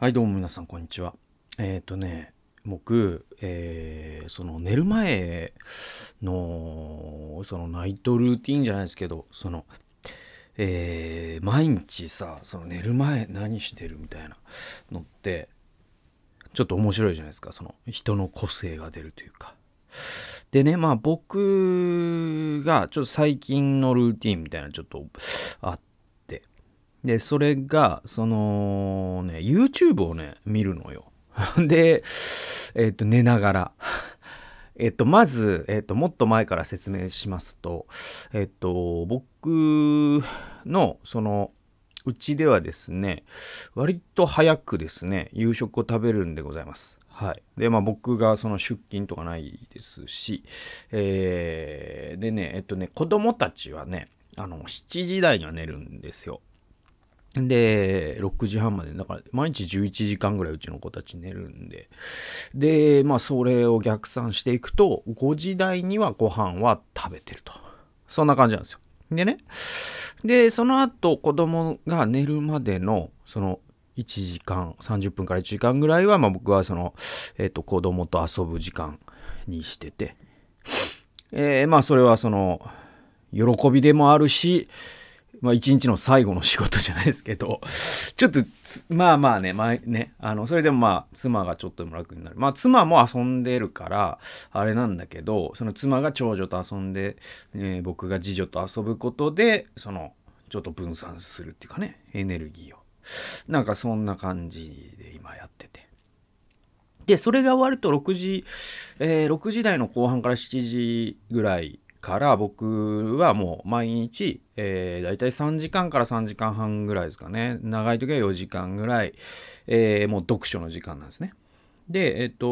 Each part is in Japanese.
はいどうも皆さんこんにちは。えっ、ー、とね僕、えー、その寝る前のそのナイトルーティンじゃないですけどその、えー、毎日さその寝る前何してるみたいなのってちょっと面白いじゃないですかその人の個性が出るというか。でねまあ僕がちょっと最近のルーティンみたいなちょっとあっで、それが、そのね、YouTube をね、見るのよ。で、えっ、ー、と、寝ながら。えっと、まず、えっと、もっと前から説明しますと、えっと、僕の、その、うちではですね、割と早くですね、夕食を食べるんでございます。はい。で、まあ僕がその出勤とかないですし、えー、でね、えっとね、子供たちはね、あの、7時台には寝るんですよ。で、6時半まで、だから毎日11時間ぐらいうちの子たち寝るんで、で、まあそれを逆算していくと、5時台にはご飯は食べてると。そんな感じなんですよ。でね、で、その後子供が寝るまでの、その1時間、30分から1時間ぐらいは、まあ僕はその、えっ、ー、と子供と遊ぶ時間にしてて、えー、まあそれはその、喜びでもあるし、まあ一日の最後の仕事じゃないですけど、ちょっと、まあまあね、まあね、あの、それでもまあ、妻がちょっとでも楽になる。まあ妻も遊んでるから、あれなんだけど、その妻が長女と遊んで、えー、僕が次女と遊ぶことで、その、ちょっと分散するっていうかね、エネルギーを。なんかそんな感じで今やってて。で、それが終わると6時、えー、6時台の後半から7時ぐらいから僕はもう毎日、えー、大体3時間から3時間半ぐらいですかね長い時は4時間ぐらい、えー、もう読書の時間なんですねでえっ、ー、と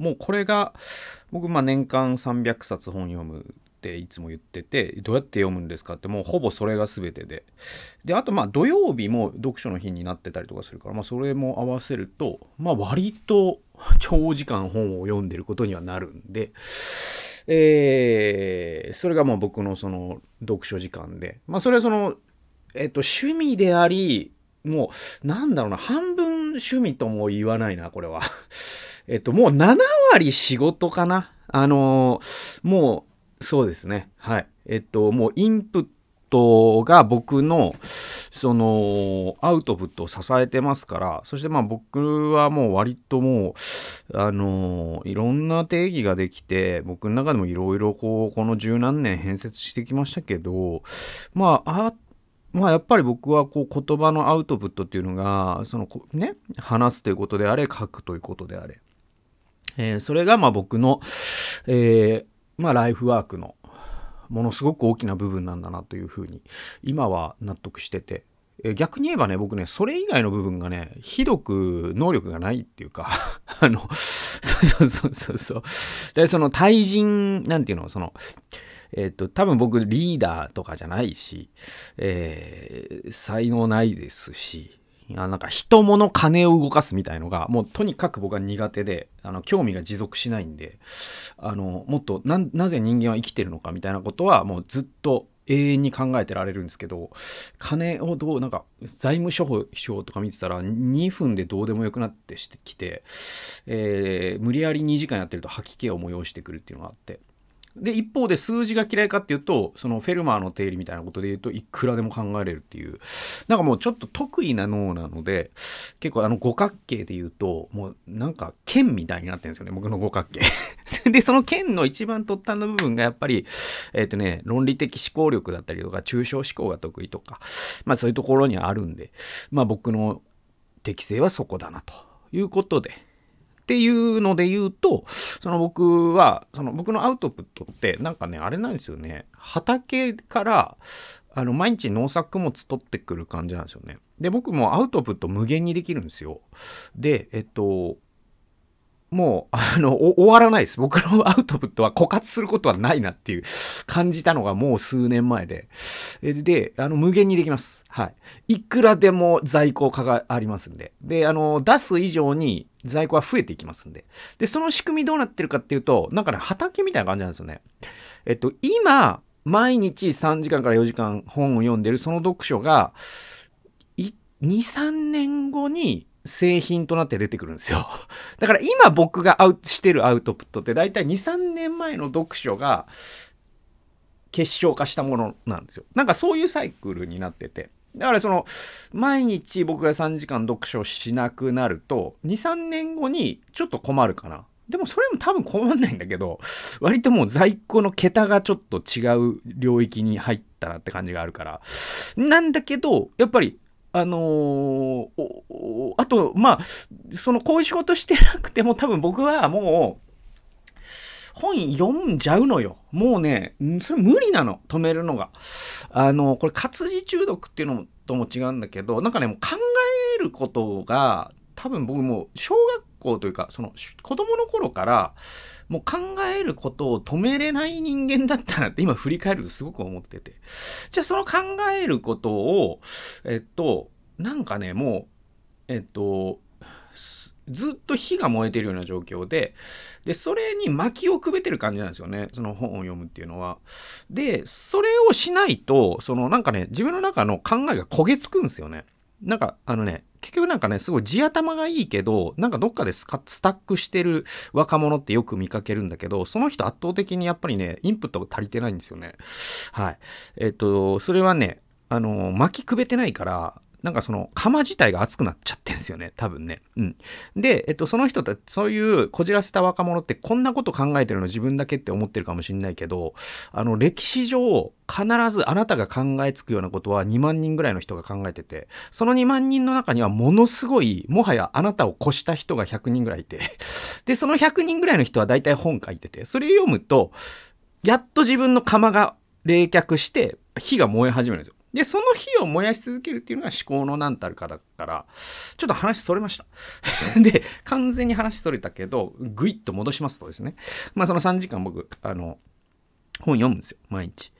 もうこれが僕まあ年間300冊本読むっていつも言っててどうやって読むんですかってもうほぼそれが全てでであとまあ土曜日も読書の日になってたりとかするから、まあ、それも合わせるとまあ割と長時間本を読んでることにはなるんでえー、それがもう僕のその読書時間で、まあそれはその、えっと、趣味であり、もう、なんだろうな、半分趣味とも言わないな、これは。えっと、もう7割仕事かな。あのー、もう、そうですね。はい。えっと、もうインプットが僕の、そのアウトプットを支えてますからそしてまあ僕はもう割ともうあのいろんな定義ができて僕の中でもいろいろこうこの十何年変節してきましたけどまああまあやっぱり僕はこう言葉のアウトプットっていうのがそのね話すということであれ書くということであれ、えー、それがまあ僕の、えーまあ、ライフワークのものすごく大きな部分なんだなというふうに今は納得してて逆に言えばね、僕ね、それ以外の部分がね、ひどく能力がないっていうか あのそうそうそうそうそう。で、その対人、なんていうの、その、えっ、と、多分僕リーダーとかじゃないし、えー、才能ないですし、いやなんか人物金を動かすみたいのがもうとにかく僕は苦手であの興味が持続しないんであのもっとなぜ人間は生きてるのかみたいなことはもうずっと永遠に考えてられるんですけど金をどうなんか財務諸表とか見てたら2分でどうでもよくなってしてきて、えー、無理やり2時間やってると吐き気を催してくるっていうのがあってで一方で数字が嫌いかっていうとそのフェルマーの定理みたいなことで言うといくらでも考えれるっていうなんかもうちょっと得意な脳なので結構あの五角形で言うともうなんか剣みたいになってるんですよね僕の五角形 でその剣の一番突端の部分がやっぱりえっ、ー、とね論理的思考力だったりとか抽象思考が得意とかまあそういうところにあるんでまあ僕の適性はそこだなということでっていうので言うと、その僕は、その僕のアウトプットってなんかね、あれなんですよね。畑から、あの、毎日農作物取ってくる感じなんですよね。で、僕もアウトプット無限にできるんですよ。で、えっと、もう、あの、終わらないです。僕のアウトプットは枯渇することはないなっていう感じたのがもう数年前で。で、あの、無限にできます。はい。いくらでも在庫化がありますんで。で、あの、出す以上に在庫は増えていきますんで。で、その仕組みどうなってるかっていうと、なんかね、畑みたいな感じなんですよね。えっと、今、毎日3時間から4時間本を読んでるその読書が、2、3年後に製品となって出てくるんですよ。だから今僕がアウしてるアウトプットって大体2、3年前の読書が結晶化したものなんですよ。なんかそういうサイクルになってて。だからその毎日僕が3時間読書しなくなると23年後にちょっと困るかな。でもそれも多分困んないんだけど割ともう在庫の桁がちょっと違う領域に入ったなって感じがあるからなんだけどやっぱりあのー、あと、まあ、その、こういう仕事してなくても、多分僕はもう、本読んじゃうのよ。もうね、それ無理なの、止めるのが。あの、これ活字中毒っていうのとも違うんだけど、なんかね、もう考えることが、多分僕もう小学校というかその子供の頃からもう考えることを止めれない人間だったなって今振り返るとすごく思っててじゃあその考えることをえっとなんかねもうえっとずっと火が燃えてるような状況で、で、それに薪をくべてる感じなんですよね。その本を読むっていうのは。で、それをしないと、そのなんかね、自分の中の考えが焦げつくんですよね。なんか、あのね、結局なんかね、すごい地頭がいいけど、なんかどっかでスタックしてる若者ってよく見かけるんだけど、その人圧倒的にやっぱりね、インプットが足りてないんですよね。はい。えっ、と、それはね、あの、巻きくべてないから、なんかその釜自体が熱くなっちゃってんすよね、多分ね。うん。で、えっと、その人たち、そういうこじらせた若者ってこんなこと考えてるの自分だけって思ってるかもしんないけど、あの、歴史上、必ずあなたが考えつくようなことは2万人ぐらいの人が考えてて、その2万人の中にはものすごい、もはやあなたを越した人が100人ぐらいいて、で、その100人ぐらいの人は大体本書いてて、それ読むと、やっと自分の釜が冷却して、火が燃え始めるんですよ。で、その火を燃やし続けるっていうのが思考の何たるかだから、ちょっと話それました。で、完全に話それたけど、ぐいっと戻しますとですね、まあその3時間僕、あの、本読むんですよ、毎日。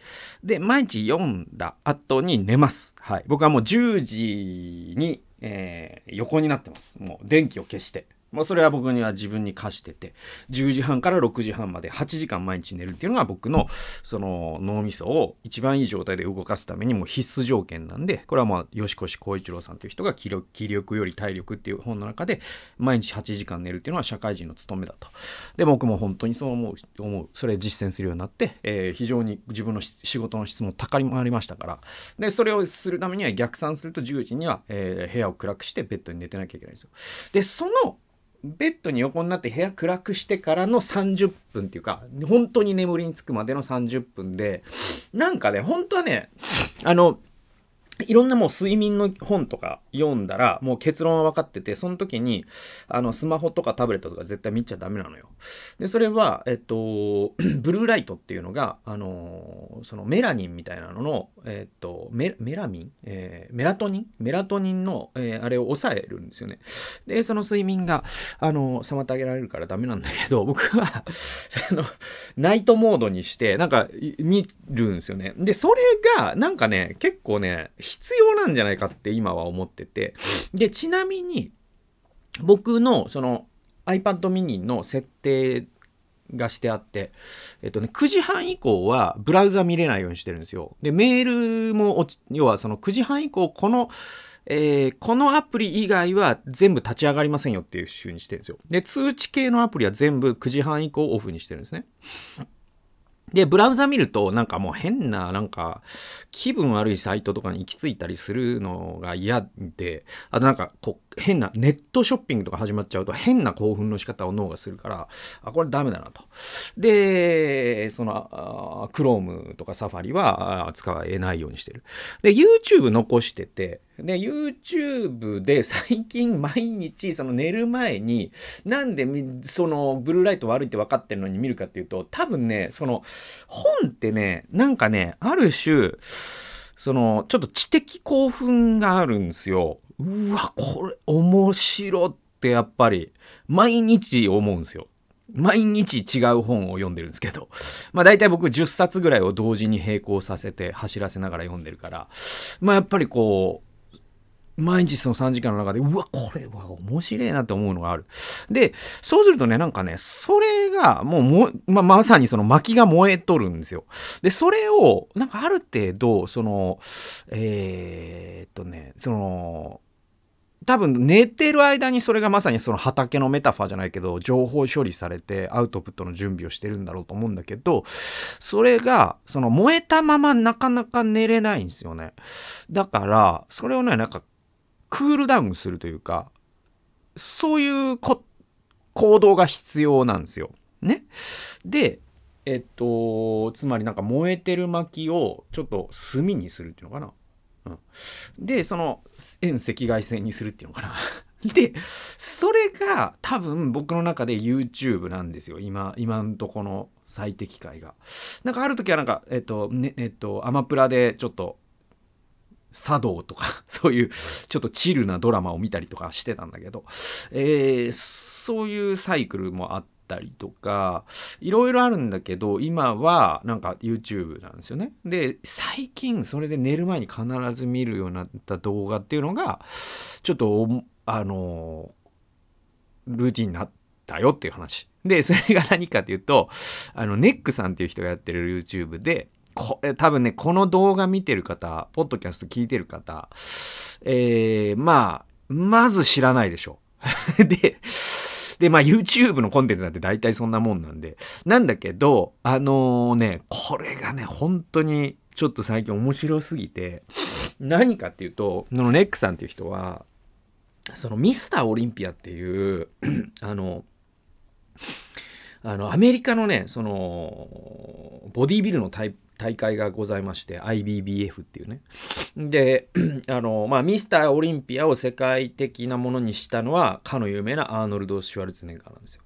で、毎日読んだ後に寝ます。はい。僕はもう10時に、えー、横になってます。もう電気を消して。まあ、それは僕には自分に課してて、10時半から6時半まで8時間毎日寝るっていうのが僕の、その脳みそを一番いい状態で動かすためにも必須条件なんで、これはまあ、吉越幸一郎さんという人が気力、気力より体力っていう本の中で、毎日8時間寝るっていうのは社会人の務めだと。で、僕も本当にそう思う、思う。それ実践するようになって、えー、非常に自分の仕事の質も高まりましたから。で、それをするためには逆算すると10時には、えー、部屋を暗くしてベッドに寝てなきゃいけないんですよ。で、そのベッドに横になって部屋暗くしてからの30分っていうか、本当に眠りにつくまでの30分で、なんかね、本当はね、あの、いろんなもう睡眠の本とか読んだら、もう結論は分かってて、その時に、あの、スマホとかタブレットとか絶対見ちゃダメなのよ。で、それは、えっと、ブルーライトっていうのが、あの、そのメラニンみたいなのの、えっと、メラミン、えー、メラトニンメラトニンの、えー、あれを抑えるんですよね。で、その睡眠が、あの、妨げられるからダメなんだけど、僕はあの、ナイトモードにして、なんか、見るんですよね。で、それが、なんかね、結構ね、必要なんじゃないかって今は思ってて。で、ちなみに、僕のその iPad mini の設定がしてあって、えっとね、9時半以降はブラウザ見れないようにしてるんですよ。で、メールも、要はその9時半以降、この、えー、このアプリ以外は全部立ち上がりませんよっていう風にしてるんですよ。で、通知系のアプリは全部9時半以降オフにしてるんですね。で、ブラウザ見ると、なんかもう変な、なんか、気分悪いサイトとかに行き着いたりするのが嫌で、あとなんか、こう、変な、ネットショッピングとか始まっちゃうと、変な興奮の仕方を脳がするから、あ、これダメだなと。で、その、Chrome とか Safari は使えないようにしてる。で、YouTube 残してて、で、YouTube で最近毎日その寝る前になんでそのブルーライト悪いって分かってるのに見るかっていうと多分ね、その本ってね、なんかね、ある種、そのちょっと知的興奮があるんですよ。うわ、これ面白ってやっぱり毎日思うんですよ。毎日違う本を読んでるんですけど、まあ大体僕10冊ぐらいを同時に並行させて走らせながら読んでるから、まあやっぱりこう、毎日その3時間の中で、うわ、これは面白いなって思うのがある。で、そうするとね、なんかね、それがもうも、ままさにその薪が燃えとるんですよ。で、それを、なんかある程度、その、えー、っとね、その、多分寝てる間にそれがまさにその畑のメタファーじゃないけど情報処理されてアウトプットの準備をしてるんだろうと思うんだけどそれがその燃えたままなかなか寝れないんですよねだからそれをねなんかクールダウンするというか、そういう行動が必要なんですよ。ね。で、えっと、つまりなんか燃えてる薪をちょっと炭にするっていうのかな。うん、で、その遠赤外線にするっていうのかな。で、それが多分僕の中で YouTube なんですよ。今、今んとこの最適解が。なんかある時はなんか、えっと、ね、えっと、アマプラでちょっと茶道とか、そういうちょっとチルなドラマを見たりとかしてたんだけど、えー、そういうサイクルもあったりとか、いろいろあるんだけど、今はなんか YouTube なんですよね。で、最近それで寝る前に必ず見るようになった動画っていうのが、ちょっと、あの、ルーティンになったよっていう話。で、それが何かっていうと、あの、ネックさんっていう人がやってる YouTube で、これ多分ね、この動画見てる方、ポッドキャスト聞いてる方、えー、まあ、まず知らないでしょ。で、で、まあ YouTube のコンテンツなんて大体そんなもんなんで。なんだけど、あのー、ね、これがね、本当にちょっと最近面白すぎて、何かっていうと、そのネックさんっていう人は、そのミスターオリンピアっていう、あの、あの、アメリカのね、その、ボディビルのタイプ、大会がございまして IBBF っていうねで あのまあミスターオリンピアを世界的なものにしたのはかの有名なアーノルド・シュワルツネッガーなんですよ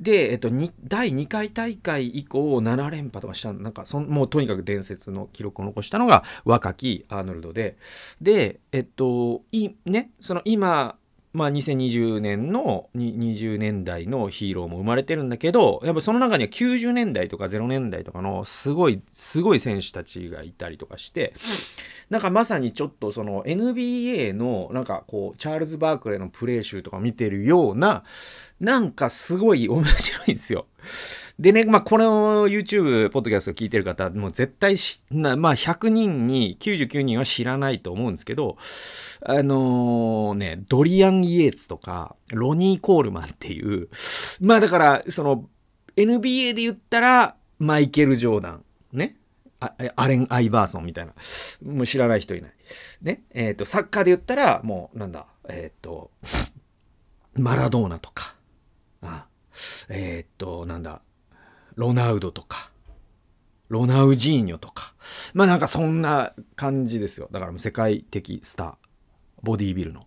で、えっと、第2回大会以降7連覇とかしたなんかそもうとにかく伝説の記録を残したのが若きアーノルドででえっといねその今まあ、2020年の20年代のヒーローも生まれてるんだけどやっぱその中には90年代とか0年代とかのすごいすごい選手たちがいたりとかしてなんかまさにちょっとその NBA のなんかこうチャールズ・バークレーのプレー集とか見てるようななんかすごい面白いんですよ。でね、まあ、この YouTube、ポッドキャスト聞いてる方、もう絶対まあ、100人に99人は知らないと思うんですけど、あのー、ね、ドリアン・イエーツとか、ロニー・コールマンっていう、まあだから、その、NBA で言ったら、マイケル・ジョーダン、ね、アレン・アイバーソンみたいな、もう知らない人いない。ね、えっ、ー、と、サッカーで言ったら、もう、なんだ、えっ、ー、と、マラドーナとか、あえー、っと、なんだ、ロナウドとか、ロナウジーニョとか、まあなんかそんな感じですよ。だから世界的スター、ボディービルの。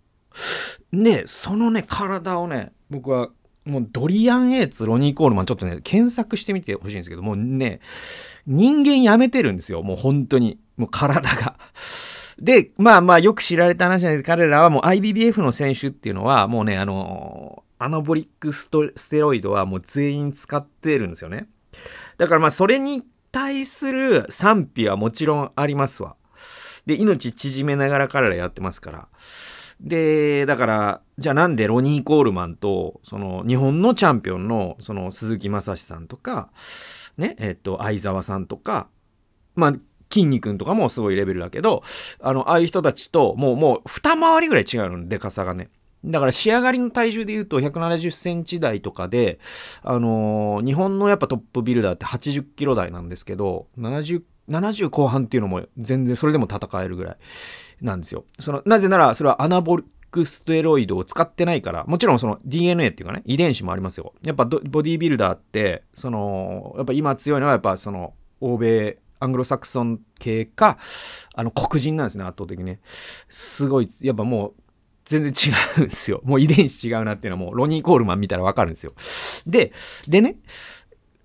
で、そのね、体をね、僕はもうドリアン・エイツ、ロニー・コールマン、ちょっとね、検索してみてほしいんですけど、もうね、人間やめてるんですよ。もう本当に。もう体が。で、まあまあ、よく知られた話なんです彼らはもう IBBF の選手っていうのは、もうね、あのーアナボリックステロイドはもう全員使ってるんですよね。だからまあそれに対する賛否はもちろんありますわ。で、命縮めながら彼らやってますから。で、だから、じゃあなんでロニー・コールマンと、その日本のチャンピオンの、その鈴木正史さんとか、ね、えっと、相沢さんとか、まあ、筋肉とかもすごいレベルだけど、あの、ああいう人たちと、もう、もう、二回りぐらい違うの、でかさがね。だから仕上がりの体重で言うと170センチ台とかで、あのー、日本のやっぱトップビルダーって80キロ台なんですけど、70、70後半っていうのも全然それでも戦えるぐらいなんですよ。その、なぜならそれはアナボリックステロイドを使ってないから、もちろんその DNA っていうかね、遺伝子もありますよ。やっぱボディービルダーって、その、やっぱ今強いのはやっぱその、欧米、アングロサクソン系か、あの、黒人なんですね、圧倒的に。すごい、やっぱもう、全然違うんですよ。もう遺伝子違うなっていうのはもうロニー・コールマン見たらわかるんですよ。で、でね、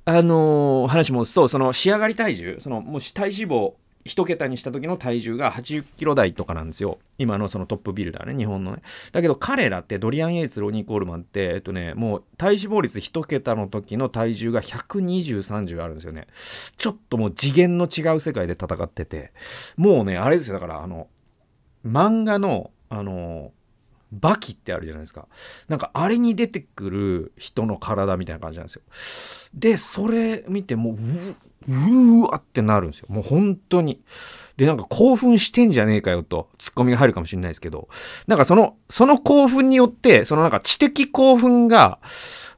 あのー、話もそう、その仕上がり体重、そのもう体脂肪1桁にした時の体重が80キロ台とかなんですよ。今のそのトップビルダーね、日本のね。だけど彼らってドリアン・エイツ、ロニー・コールマンって、えっとね、もう体脂肪率1桁の時の体重が120、30あるんですよね。ちょっともう次元の違う世界で戦ってて、もうね、あれですよ、だからあの、漫画の、あのバキってあるじゃないですか。なんかあれに出てくる人の体みたいな感じなんですよ。で、それ見てもう、うーわってなるんですよ。もう本当に。で、なんか興奮してんじゃねえかよと、ツッコミが入るかもしれないですけど、なんかその、その興奮によって、そのなんか知的興奮が、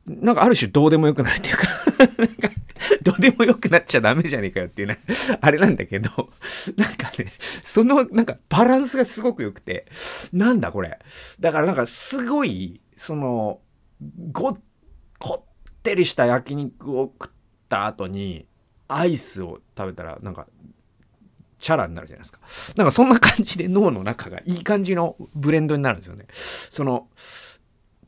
なんかある種どうでもよくなるっていうか なんか、どうでもよくなっちゃダメじゃねえかよっていうねあれなんだけどなんかね、そのなんかバランスがすごく良くて、なんだこれ。だからなんかすごい、その、ご、こってりした焼肉を食った後に、アイスを食べたら、なんか、チャラになるじゃないですか。なんかそんな感じで脳の中がいい感じのブレンドになるんですよね。その、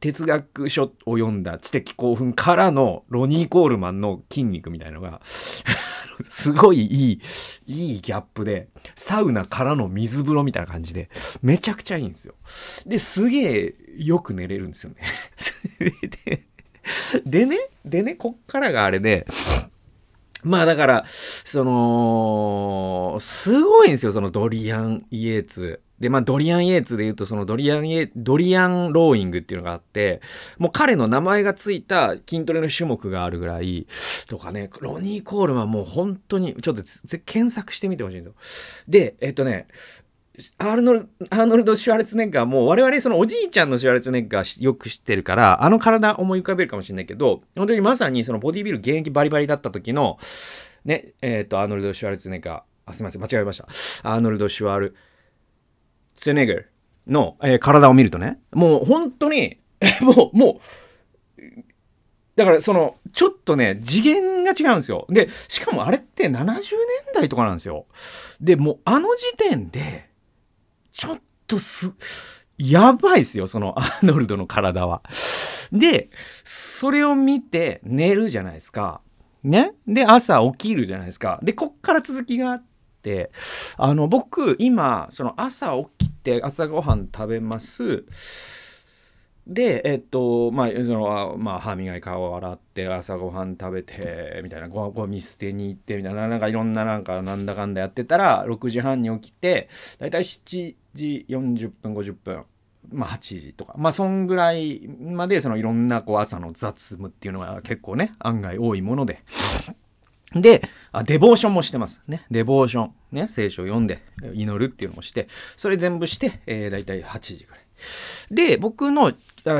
哲学書を読んだ知的興奮からのロニー・コールマンの筋肉みたいのが すごいいい、いいギャップで、サウナからの水風呂みたいな感じで、めちゃくちゃいいんですよ。で、すげえよく寝れるんですよね。で、でね、でね、こっからがあれで、まあだから、その、すごいんですよ、そのドリアン・イエーツ。で、まあ、ドリアン・イエーツで言うと、そのドリアン・イエ、ドリアン・ローイングっていうのがあって、もう彼の名前がついた筋トレの種目があるぐらい、とかね、ロニー・コールはもう本当に、ちょっと検索してみてほしいんですよ。で、えっとね、アーノルアーノルド・シュワルツネッガーも、我々そのおじいちゃんのシュワルツネッガーよく知ってるから、あの体思い浮かべるかもしれないけど、本当にまさにそのボディビル現役バリバリだった時の、ね、えっ、と、アーノルド・シュワルツネッガー、あ、すいません、間違えました。アーノルド・シュワル、セネグルの、えー、体を見るとね、もう本当に、もう、もう、だからその、ちょっとね、次元が違うんですよ。で、しかもあれって70年代とかなんですよ。で、もうあの時点で、ちょっとす、やばいっすよ、そのアーノルドの体は。で、それを見て寝るじゃないですか。ね。で、朝起きるじゃないですか。で、こっから続きがあっ、あの、僕、今、その朝起きて朝ごはん食べます。で、えっと、まあ、その、まあ、歯磨い、顔洗って、朝ごはん食べて、みたいな、ごご見捨てに行って、みたいな、なんかいろんな、なんか、なんだかんだやってたら、6時半に起きて、だいたい7時40分、50分、まあ、8時とか、まあ、そんぐらいまで、そのいろんな、こう、朝の雑務っていうのは結構ね、案外多いものでで、あ、デボーションもしてます。ね。デボーション。ね。聖書を読んで、祈るっていうのもして、それ全部して、えー、だいたい8時ぐらい。で、僕の、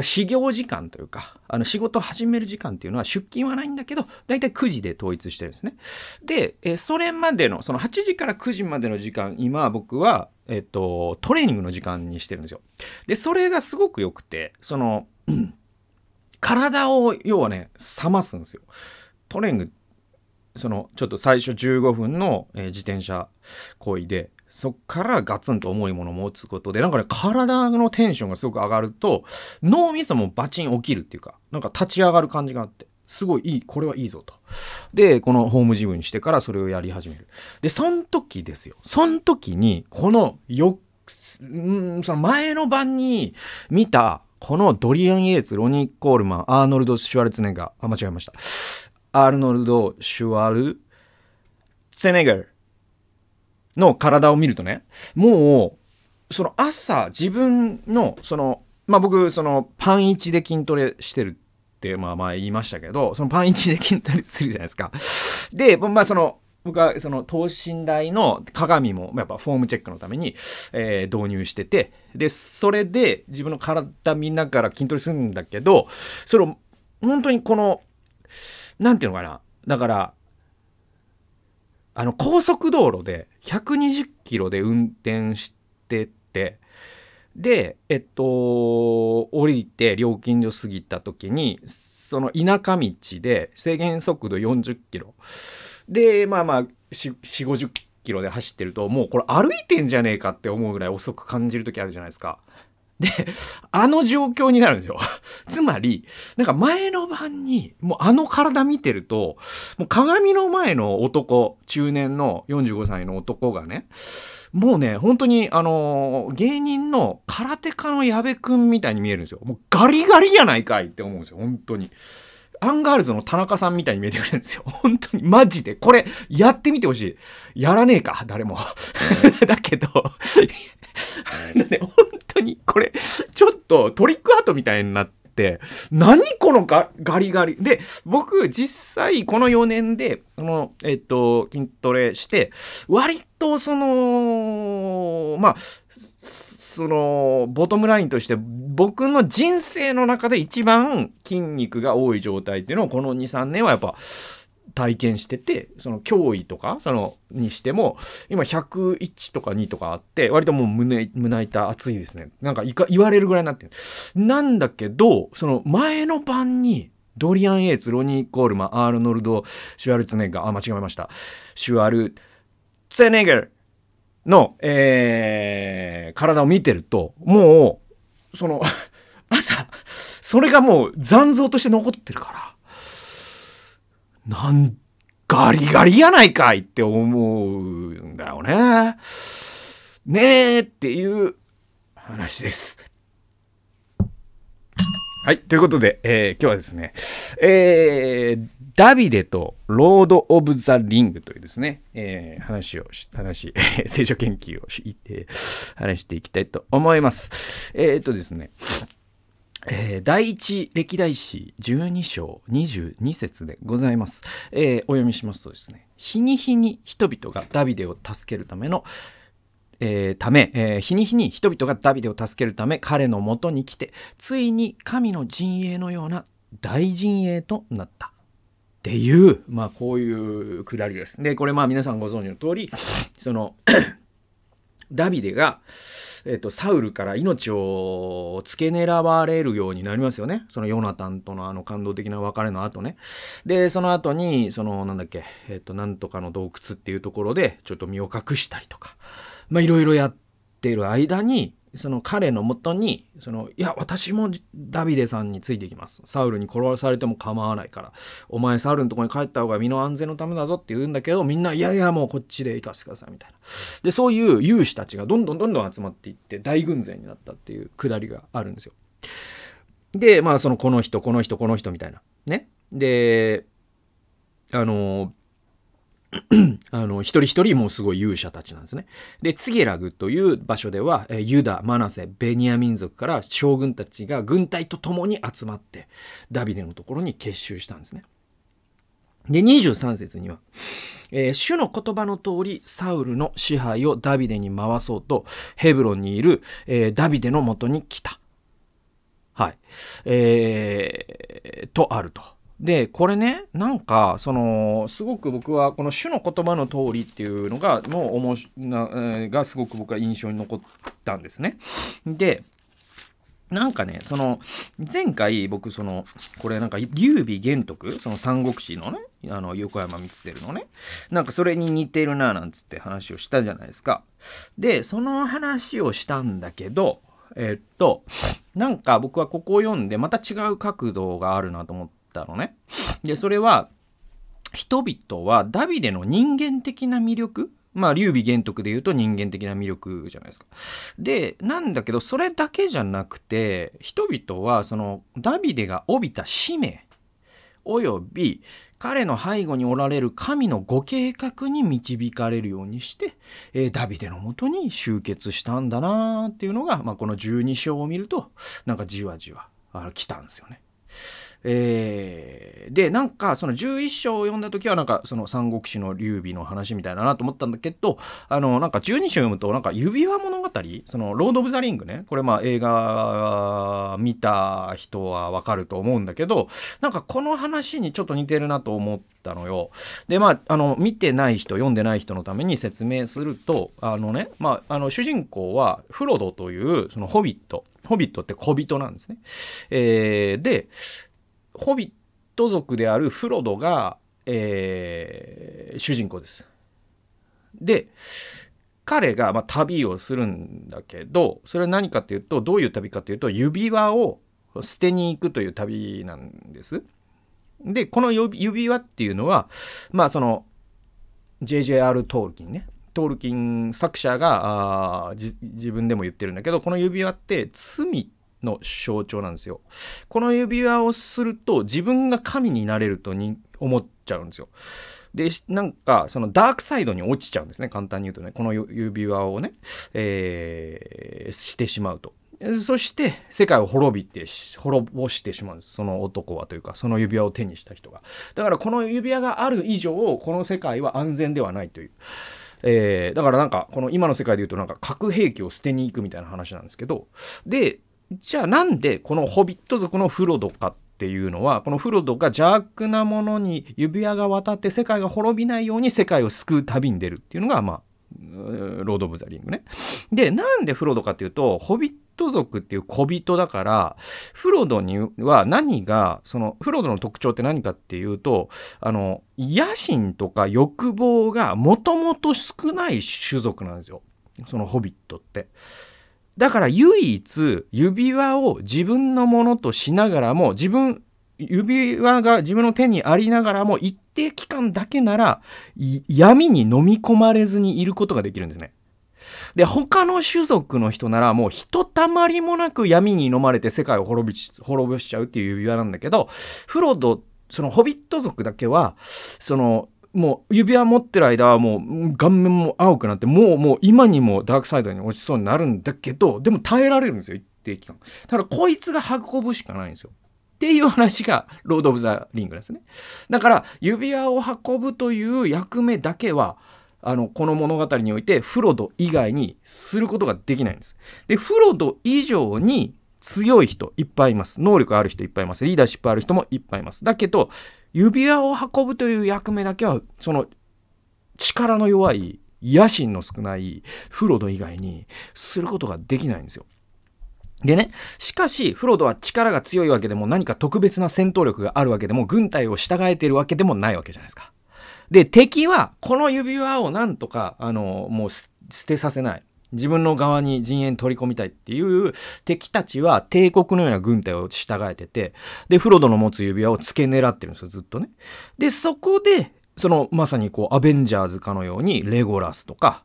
始業時間というか、あの、仕事始める時間っていうのは出勤はないんだけど、だいたい9時で統一してるんですね。で、えー、それまでの、その8時から9時までの時間、今僕は、えっ、ー、と、トレーニングの時間にしてるんですよ。で、それがすごく良くて、その、体を、要はね、冷ますんですよ。トレーニングそのちょっと最初15分の、えー、自転車行為でそっからガツンと重いものを持つことでなんかね体のテンションがすごく上がると脳みそもバチン起きるっていうかなんか立ち上がる感じがあってすごいいいこれはいいぞとでこのホームジムにしてからそれをやり始めるでそん時ですよそん時にこのよんその前の晩に見たこのドリアン・イエーツ、ロニー・コールマン、アーノルド・シュワルツネンガー、あ、間違えました。アルノルド・シュワル・ツェネガルの体を見るとね、もう、その朝自分の、その、まあ僕、そのパン1で筋トレしてるって、まあまあ言いましたけど、そのパン1で筋トレするじゃないですか。で、まあその、僕はその等身大の鏡もやっぱフォームチェックのために、えー、導入しててでそれで自分の体見ながら筋トレするんだけどそれを本当にこの何て言うのかなだからあの高速道路で120キロで運転しててでえっと降りて料金所過ぎた時にその田舎道で制限速度40キロでまあまあ4 5 0キロで走ってるともうこれ歩いてんじゃねえかって思うぐらい遅く感じる時あるじゃないですか。で、あの状況になるんですよ。つまり、なんか前の晩に、もうあの体見てると、もう鏡の前の男、中年の45歳の男がね、もうね、本当に、あのー、芸人の空手家の矢部くんみたいに見えるんですよ。もうガリガリやないかいって思うんですよ、本当に。アンガールズの田中さんみたいに見えてくるんですよ。本当に、マジで。これ、やってみてほしい。やらねえか、誰も。だけどなん 本当に、これ、ちょっとトリックアートみたいになって、何このガリガリ。で、僕、実際、この4年で、この、えっと、筋トレして、割と、その、まあ、そのボトムラインとして僕の人生の中で一番筋肉が多い状態っていうのをこの23年はやっぱ体験しててその脅威とかそのにしても今101とか2とかあって割ともう胸胸板熱いですねなんか言われるぐらいになってるなんだけどその前の晩にドリアン・エイツロニー・コールマンアールノルド・シュワルツネッガーあ間違えましたシュワルツネガの、えー、体を見てると、もう、その、朝、それがもう残像として残ってるから、なん、ガリガリやないかいって思うんだよね。ねえっていう話です。はい、ということで、えー、今日はですね、えーダビデとロード・オブ・ザ・リングというですね、えー、話を、し、話、聖書研究をして、話していきたいと思います。えー、っとですね、えー、第一歴代史12章22節でございます、えー、お読みしますとですね、日に日に人々がダビデを助けるためのえー、ため、えー、日に日に人々がダビデを助けるため彼のもとに来てついに神の陣営のような大陣営となったっていう、まあ、こういうくだりです。で、これまあ皆さんご存知の通り、その ダビデが、えっと、サウルから命を付け狙われるようになりますよね。そのヨナタンとのあの感動的な別れの後ね。で、その後に、その、なんだっけ、えっと、なんとかの洞窟っていうところで、ちょっと身を隠したりとか、まあ、いろいろやってる間に、その彼のもとにそのいや私もダビデさんについていきますサウルに殺されても構わないからお前サウルのとこに帰った方が身の安全のためだぞって言うんだけどみんないやいやもうこっちで行かせてくださいみたいなでそういう勇士たちがどんどんどんどん集まっていって大軍勢になったっていうくだりがあるんですよでまあそのこの人この人この人みたいなねであの あの、一人一人もうすごい勇者たちなんですね。で、ツゲラグという場所では、ユダ、マナセ、ベニヤ民族から将軍たちが軍隊と共に集まって、ダビデのところに結集したんですね。で、23節には、えー、主の言葉の通り、サウルの支配をダビデに回そうと、ヘブロンにいる、えー、ダビデのもとに来た。はい。えー、とあると。で、これね、なんか、その、すごく僕は、この種の言葉の通りっていうのが、もう、がすごく僕は印象に残ったんですね。で、なんかね、その、前回僕その、これなんか、劉備玄徳、その三国志のね、あの、横山光輝のね、なんかそれに似てるな、なんつって話をしたじゃないですか。で、その話をしたんだけど、えっと、なんか僕はここを読んで、また違う角度があるなと思って、ったのね。で、それは、人々はダビデの人間的な魅力まあ、劉備玄徳で言うと人間的な魅力じゃないですか。で、なんだけど、それだけじゃなくて、人々は、その、ダビデが帯びた使命、および、彼の背後におられる神のご計画に導かれるようにして、えー、ダビデのもとに集結したんだなーっていうのが、まあ、この12章を見ると、なんかじわじわ、あの、来たんですよね。えー、でなんかその11章を読んだ時はなんかその三国志の劉備の話みたいだなと思ったんだけどあのなんか12章読むとなんか指輪物語そのロード・オブ・ザ・リングねこれまあ映画見た人はわかると思うんだけどなんかこの話にちょっと似てるなと思ったのよでまああの見てない人読んでない人のために説明するとあのねまああの主人公はフロドというそのホビットホビットって小人なんですね、えー、でホビット族であるフロドが、えー、主人公です。で彼が、まあ、旅をするんだけどそれは何かというとどういう旅かというと指輪を捨てに行くという旅なんです。でこの指輪っていうのはまあその JJR トールキンねトールキン作者があ自分でも言ってるんだけどこの指輪って罪の象徴なんですよ。この指輪をすると自分が神になれるとに思っちゃうんですよ。で、なんかそのダークサイドに落ちちゃうんですね。簡単に言うとね、この指輪をね、えー、してしまうと。そして世界を滅びて、滅ぼしてしまうんです。その男はというか、その指輪を手にした人が。だからこの指輪がある以上、この世界は安全ではないという。えー、だからなんか、この今の世界で言うとなんか核兵器を捨てに行くみたいな話なんですけど、で、じゃあなんでこのホビット族のフロドかっていうのはこのフロドが邪悪なものに指輪が渡って世界が滅びないように世界を救う旅に出るっていうのがまあロード・オブ・ザ・リングね。でなんでフロドかっていうとホビット族っていう小人だからフロドには何がそのフロドの特徴って何かっていうとあの野心とか欲望がもともと少ない種族なんですよそのホビットって。だから唯一指輪を自分のものとしながらも自分指輪が自分の手にありながらも一定期間だけなら闇に飲み込まれずにいることができるんですね。で他の種族の人ならもうひとたまりもなく闇に飲まれて世界を滅び滅ぼしちゃうっていう指輪なんだけどフロドそのホビット族だけはそのもう指輪持ってる間はもう顔面も青くなってもうもう今にもダークサイドに落ちそうになるんだけどでも耐えられるんですよ一定期間ただこいつが運ぶしかないんですよっていう話がロード・オブ・ザ・リングですねだから指輪を運ぶという役目だけはあのこの物語においてフロド以外にすることができないんですでフロド以上に強い人いっぱいいます。能力ある人いっぱいいます。リーダーシップある人もいっぱいいます。だけど、指輪を運ぶという役目だけは、その、力の弱い、野心の少ない、フロド以外に、することができないんですよ。でね、しかし、フロドは力が強いわけでも、何か特別な戦闘力があるわけでも、軍隊を従えているわけでもないわけじゃないですか。で、敵は、この指輪をなんとか、あの、もう捨てさせない。自分の側に陣営に取り込みたいっていう敵たちは帝国のような軍隊を従えてて、で、フロドの持つ指輪を付け狙ってるんですよ、ずっとね。で、そこで、そのまさにこうアベンジャーズかのようにレゴラスとか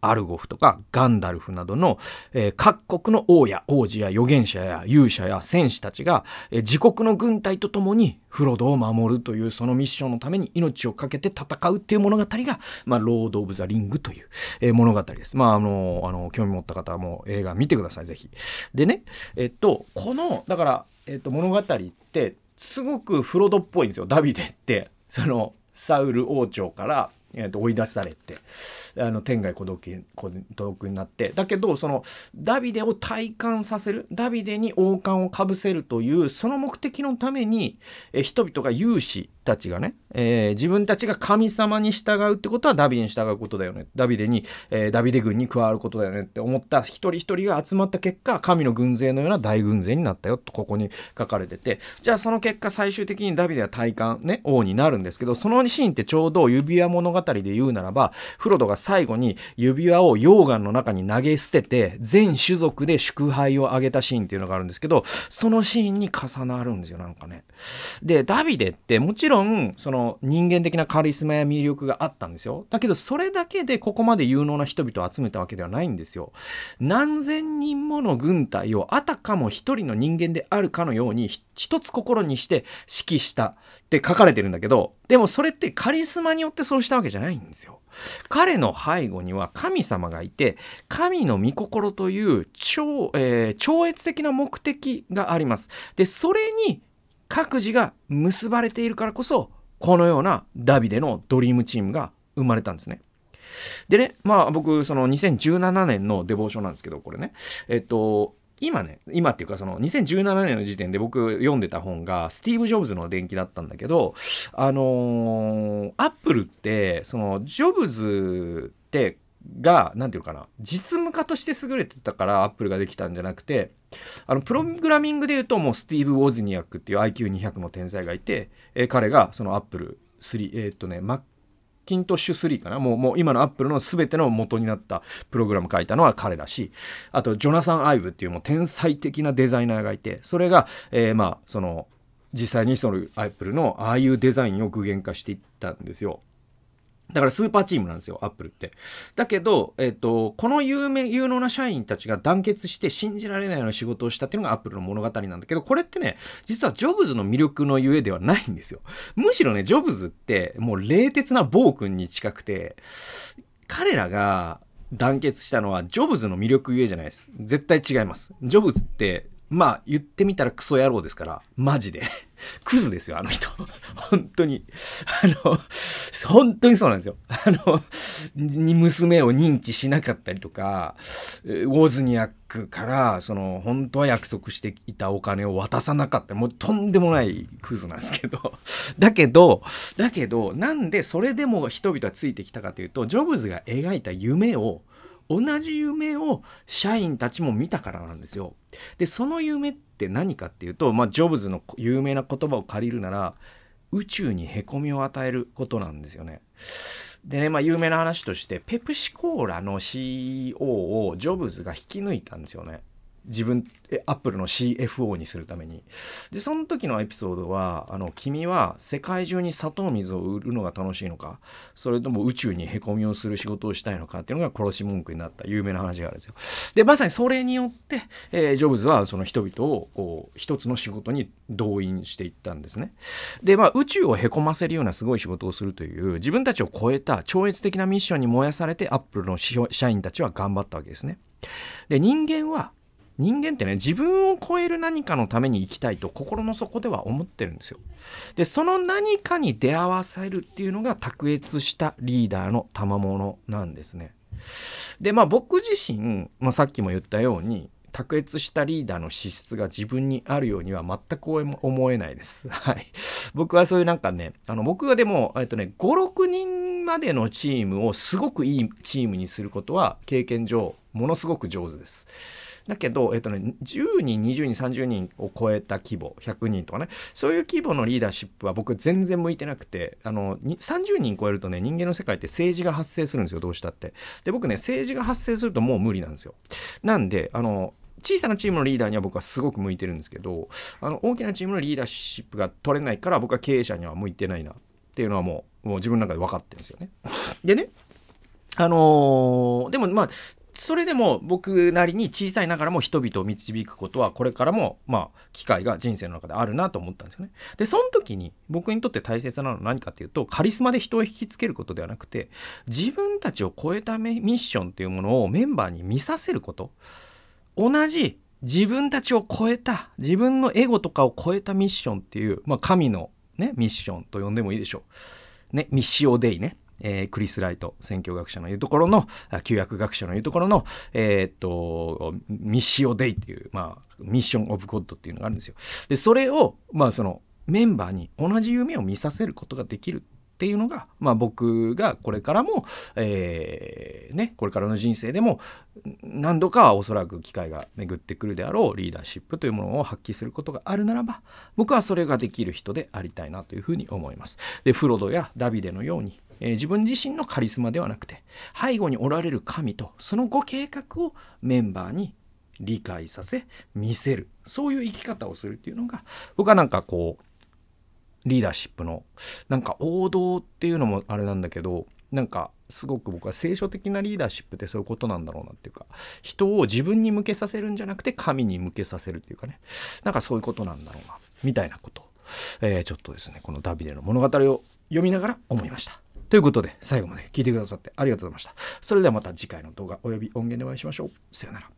アルゴフとかガンダルフなどの、えー、各国の王や王子や預言者や勇者や戦士たちが、えー、自国の軍隊と共にフロドを守るというそのミッションのために命を懸けて戦うっていう物語が、まあ、ロード・オブ・ザ・リングという、えー、物語です。まあ、あの、あの、興味持った方はもう映画見てください、ぜひ。でね、えっと、この、だから、えっと、物語って、すごくフロドっぽいんですよ、ダビデって。その、サウル王朝から、えっと、追い出されて。あの天涯孤独孤独になってだけどそのダビデを体感させるダビデに王冠をかぶせるというその目的のために、え人々が有志たちがね、えー、自分たちが神様に従うってことはダビデに従うことだよねダビデに、えー、ダビデ軍に加わることだよねって思った一人一人が集まった結果神の軍勢のような大軍勢になったよとここに書かれててじゃあその結果最終的にダビデは体感ね王になるんですけどそのシーンってちょうど指輪物語で言うならばフロドが最後に指輪を溶岩の中に投げ捨てて、全種族で祝杯をあげたシーンっていうのがあるんですけど、そのシーンに重なるんですよ、なんかね。で、ダビデってもちろん、その人間的なカリスマや魅力があったんですよ。だけど、それだけでここまで有能な人々を集めたわけではないんですよ。何千人もの軍隊をあたかも一人の人間であるかのように、一つ心にして指揮したって書かれてるんだけど、でもそれってカリスマによってそうしたわけじゃないんですよ。彼の背後には神様がいて、神の御心という超えー、超越的な目的があります。で、それに各自が結ばれているからこそ、このようなダビデのドリームチームが生まれたんですね。でね、まあ僕、その2017年のデボーションなんですけど、これね、えっと、今ね今っていうかその2017年の時点で僕読んでた本がスティーブ・ジョブズの伝記だったんだけどあのー、アップルってそのジョブズってが何て言うかな実務家として優れてたからアップルができたんじゃなくてあのプログラミングで言うともうスティーブ・ウォズニアックっていう IQ200 の天才がいて、えー、彼がそのアップル3えー、っとね Mac キントッシュ3かなもう、もう今のアップルの全ての元になったプログラム書いたのは彼だし、あと、ジョナサン・アイブっていうもう天才的なデザイナーがいて、それが、えー、まあ、その、実際にそのアップルのああいうデザインを具現化していったんですよ。だからスーパーチームなんですよ、アップルって。だけど、えっ、ー、と、この有名、有能な社員たちが団結して信じられないような仕事をしたっていうのがアップルの物語なんだけど、これってね、実はジョブズの魅力のゆえではないんですよ。むしろね、ジョブズってもう冷徹な暴君に近くて、彼らが団結したのはジョブズの魅力ゆえじゃないです。絶対違います。ジョブズってまあ言ってみたらクソ野郎ですから、マジで。クズですよ、あの人。本当に。あの、本当にそうなんですよ。あの、に娘を認知しなかったりとか、ウォーズニアックから、その、本当は約束していたお金を渡さなかった。もうとんでもないクズなんですけど。だけど、だけど、なんでそれでも人々はついてきたかというと、ジョブズが描いた夢を、同じ夢を社員たちも見たからなんですよ。で、その夢って何かっていうと、まあ、ジョブズの有名な言葉を借りるなら、宇宙にへこみを与えることなんですよね。でね、まあ、有名な話として、ペプシコーラの CEO をジョブズが引き抜いたんですよね。自分えアップルの CFO にするためにでその時のエピソードはあの「君は世界中に砂糖水を売るのが楽しいのかそれとも宇宙にへこみをする仕事をしたいのか」っていうのが殺し文句になった有名な話があるんですよ。でまさにそれによって、えー、ジョブズはその人々をこう一つの仕事に動員していったんですね。でまあ宇宙をへこませるようなすごい仕事をするという自分たちを超えた超越的なミッションに燃やされてアップルの社員たちは頑張ったわけですね。で人間は人間ってね自分を超える何かのために生きたいと心の底では思ってるんですよ。でその何かに出会わせるっていうのが卓越したリーダーの賜物なんですね。でまあ僕自身、まあ、さっきも言ったように卓越したリーダーの資質が自分にあるようには全く思えないです。はい。僕はそういうなんかね、あの僕がでも、えっとね、5、6人までのチームをすごくいいチームにすることは経験上ものすごく上手です。だけど、えっとね、10人、20人、30人を超えた規模、100人とかね、そういう規模のリーダーシップは僕全然向いてなくて、あの、30人超えるとね、人間の世界って政治が発生するんですよ、どうしたって。で、僕ね、政治が発生するともう無理なんですよ。なんで、あの、小さなチームのリーダーには僕はすごく向いてるんですけど、あの、大きなチームのリーダーシップが取れないから僕は経営者には向いてないなっていうのはもうもう自分の中で分かってるんですよね。でね、あのー、でもまあ、それでも僕なりに小さいながらも人々を導くことはこれからもまあ機会が人生の中であるなと思ったんですよね。で、その時に僕にとって大切なのは何かっていうとカリスマで人を引きつけることではなくて自分たちを超えたミッションっていうものをメンバーに見させること同じ自分たちを超えた自分のエゴとかを超えたミッションっていう、まあ、神のねミッションと呼んでもいいでしょう。ね、ミッシオ・デイね。えー、クリス・ライト、選挙学者の言うところの、旧約学者の言うところの、えー、っと、ミッシオ・デイっていう、まあ、ミッション・オブ・ゴッドっていうのがあるんですよ。で、それを、まあ、その、メンバーに同じ夢を見させることができるっっていうのが、まあ、僕がこれからも、えー、ね、これからの人生でも何度かはおそらく機会が巡ってくるであろうリーダーシップというものを発揮することがあるならば僕はそれができる人でありたいなというふうに思います。でフロドやダビデのようにえー、自分自身のカリスマではなくて背後におられる神とそのご計画をメンバーに理解させ見せるそういう生き方をするっていうのが僕はなんかこうリーダーシップのなんか王道っていうのもあれなんだけどなんかすごく僕は聖書的なリーダーシップってそういうことなんだろうなっていうか人を自分に向けさせるんじゃなくて神に向けさせるっていうかねなんかそういうことなんだろうなみたいなことえー、ちょっとですねこのダビデの物語を読みながら思いました。ということで最後まで聞いてくださってありがとうございました。それではまた次回の動画および音源でお会いしましょう。さようなら。